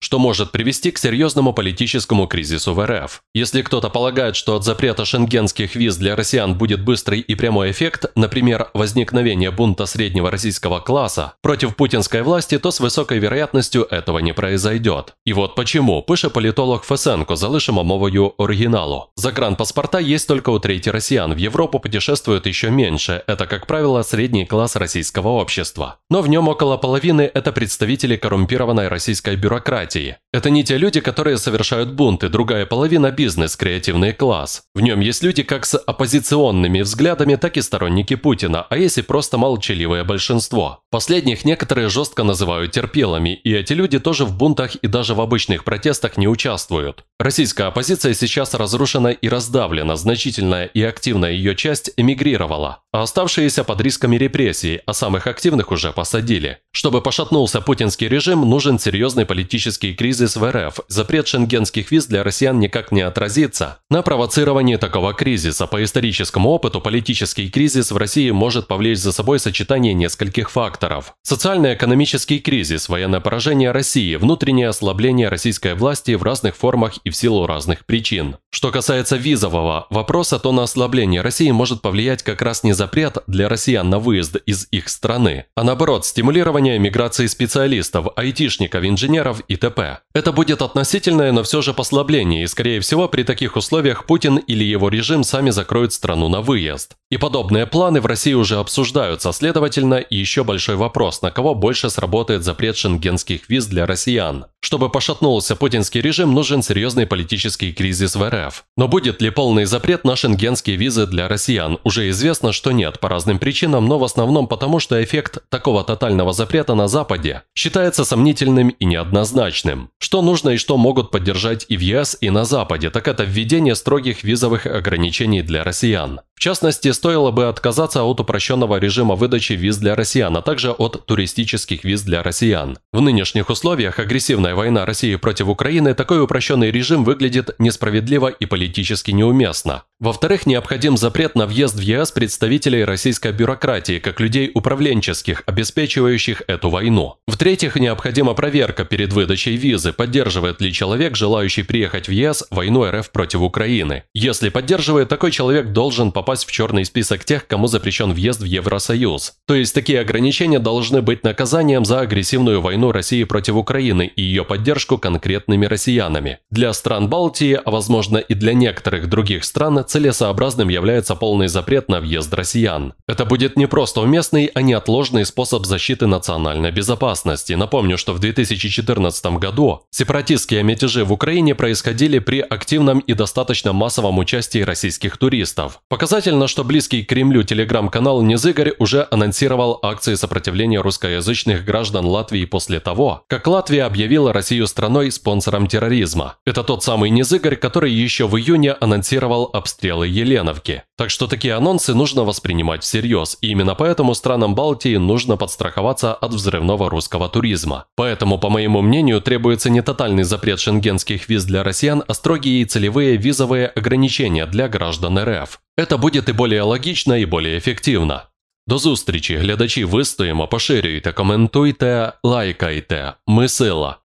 что может привести к серьезному политическому кризису в РФ. Если кто-то полагает, что от запрета шенгенских виз для россиян будет быстрый и прямой эффект, например, возникновение бунта среднего российского класса против путинской власти, то с высокой вероятностью этого не произойдет. И вот почему, пише политолог Фесенко, залишимо мовою оригіналу. Загранпаспорта есть только у трети россиян, в Европу путешествуют еще меньше, это, как правило, средний класс российского общества. Но в нем около половины – это представители коррумпированной российской бюрократии, демократии. Это не те люди, которые совершают бунты, другая половина – бизнес, креативный класс. В нем есть люди как с оппозиционными взглядами, так и сторонники Путина, а если просто молчаливое большинство. Последних некоторые жестко называют терпелами, и эти люди тоже в бунтах и даже в обычных протестах не участвуют. Российская оппозиция сейчас разрушена и раздавлена, значительная и активная ее часть эмигрировала, а оставшиеся под рисками репрессий, а самых активных уже посадили. Чтобы пошатнулся путинский режим, нужен серьезный политический кризис в РФ. Запрет шенгенских виз для россиян никак не отразится. На провоцировании такого кризиса по историческому опыту политический кризис в России может повлечь за собой сочетание нескольких факторов. Социально-экономический кризис, военное поражение России, внутреннее ослабление российской власти в разных формах и в силу разных причин. Что касается визового вопроса, то на ослабление России может повлиять как раз не запрет для россиян на выезд из их страны, а наоборот стимулирование обсуждения миграции специалистов, айтишников, инженеров и т.п. Это будет относительное, но все же послабление, и, скорее всего, при таких условиях Путин или его режим сами закроют страну на выезд. И подобные планы в России уже обсуждаются, следовательно, еще большой вопрос, на кого больше сработает запрет шенгенских виз для россиян. Чтобы пошатнулся путинский режим, нужен серьезный политический кризис в РФ. Но будет ли полный запрет на шенгенские визы для россиян? Уже известно, что нет, по разным причинам, но в основном потому, что эффект такого тотального запрета на Западе считается сомнительным и неоднозначным. Что нужно и что могут поддержать и в ЕС, и на Западе, так это введение строгих визовых ограничений для россиян. В частности, стоило бы отказаться от упрощенного режима выдачи виз для россиян, а также от туристических виз для россиян. В нынешних условиях агрессивно агрессивная война России против Украины, такой упрощенный режим выглядит несправедливо и политически неуместно. Во-вторых, необходим запрет на въезд в ЕС представителей российской бюрократии, как людей управленческих, обеспечивающих эту войну. В-третьих, необходима проверка перед выдачей визы, поддерживает ли человек, желающий приехать в ЕС, войну РФ против Украины. Если поддерживает, такой человек должен попасть в черный список тех, кому запрещен въезд в Евросоюз. То есть такие ограничения должны быть наказанием за агрессивную войну России против Украины и ее ее поддержку конкретными россиянами. Для стран Балтии, а возможно и для некоторых других стран, целесообразным является полный запрет на въезд россиян. Это будет не просто уместный, а неотложный способ защиты национальной безопасности. Напомню, что в 2014 году сепаратистские мятежи в Украине происходили при активном и достаточно массовом участии российских туристов. Показательно, что близкий к Кремлю телеграм-канал Незыгорь уже анонсировал акции сопротивления русскоязычных граждан Латвии после того, как Латвия объявила объявила Россию страной спонсором терроризма. Это тот самый Незыгорь, который еще в июне анонсировал обстрелы Еленовки. Так что такие анонсы нужно воспринимать всерьез, и именно поэтому странам Балтии нужно подстраховаться от взрывного русского туризма. Поэтому, по моему мнению, требуется не тотальный запрет шенгенских виз для россиян, а строгие и целевые визовые ограничения для граждан РФ. Это будет и более логично, и более эффективно. До зустрічі, глядачі, вистоїмо, поширюйте, коментуйте, лайкайте. Ми сила.